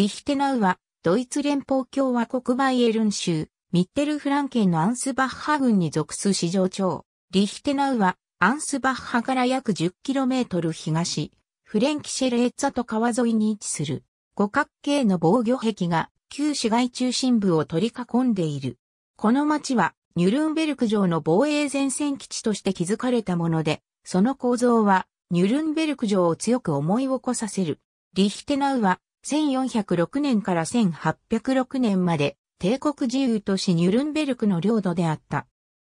リヒテナウは、ドイツ連邦共和国バイエルン州、ミッテルフランケンのアンスバッハ軍に属す市場長。リヒテナウは、アンスバッハから約 10km 東、フレンキシェレッツァと川沿いに位置する、五角形の防御壁が、旧市街中心部を取り囲んでいる。この町は、ニュルンベルク城の防衛前線基地として築かれたもので、その構造は、ニュルンベルク城を強く思い起こさせる。リヒテナウは、1406年から1806年まで帝国自由都市ニュルンベルクの領土であった。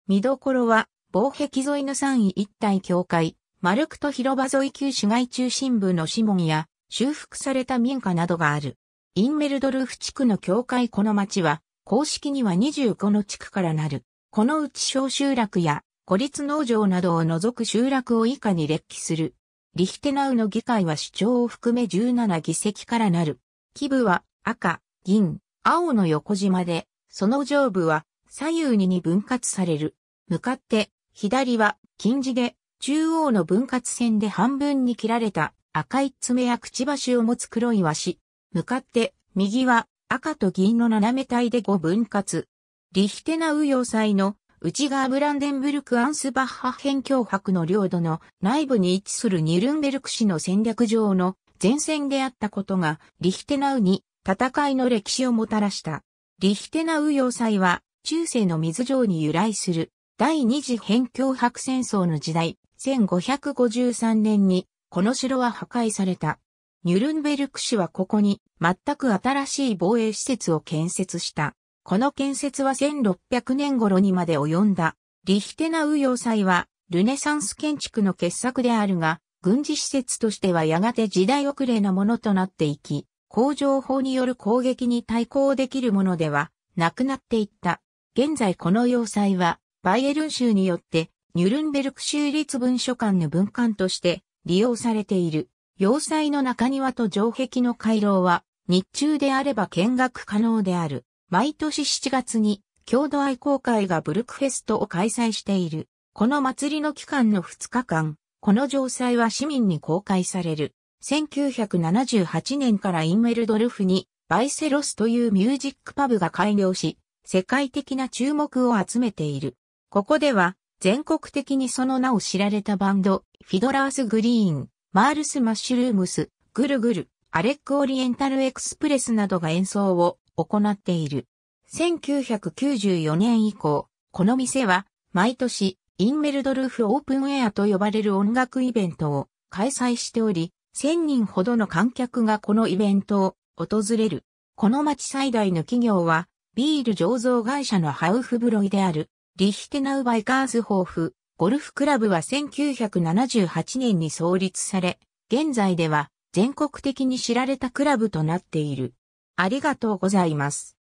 見どころは、防壁沿いの3位一体境界、マルクト広場沿い旧市街中心部のシモや、修復された民家などがある。インメルドルフ地区の境界この町は、公式には25の地区からなる。このうち小集落や孤立農場などを除く集落を以下に列記する。リヒテナウの議会は主張を含め17議席からなる。基部は赤、銀、青の横縞で、その上部は左右にに分割される。向かって、左は金字で、中央の分割線で半分に切られた赤い爪やくちばしを持つ黒い和紙。向かって、右は赤と銀の斜め体で5分割。リヒテナウ要塞の内側ブランデンブルク・アンスバッハ辺境伯の領土の内部に位置するニルンベルク市の戦略上の前線であったことが、リヒテナウに戦いの歴史をもたらした。リヒテナウ要塞は、中世の水上に由来する、第二次辺境伯戦争の時代、1553年に、この城は破壊された。ニュルンベルク市はここに、全く新しい防衛施設を建設した。この建設は1600年頃にまで及んだ。リヒテナウ要塞は、ルネサンス建築の傑作であるが、軍事施設としてはやがて時代遅れなものとなっていき、工場法による攻撃に対抗できるものではなくなっていった。現在この要塞は、バイエルン州によって、ニュルンベルク州立文書館の文館として利用されている。要塞の中庭と城壁の回廊は、日中であれば見学可能である。毎年7月に郷土愛好会がブルクフェストを開催している。この祭りの期間の2日間、この城塞は市民に公開される。1978年からインウェルドルフにバイセロスというミュージックパブが開業し、世界的な注目を集めている。ここでは全国的にその名を知られたバンド、フィドラースグリーン、マールスマッシュルームス、ぐるぐる、アレックオリエンタルエクスプレスなどが演奏を行っている。1994年以降、この店は毎年インメルドルフオープンエアと呼ばれる音楽イベントを開催しており、1000人ほどの観客がこのイベントを訪れる。この町最大の企業はビール醸造会社のハウフブロイであるリヒテナウバイカーズホーフゴルフクラブは1978年に創立され、現在では全国的に知られたクラブとなっている。ありがとうございます。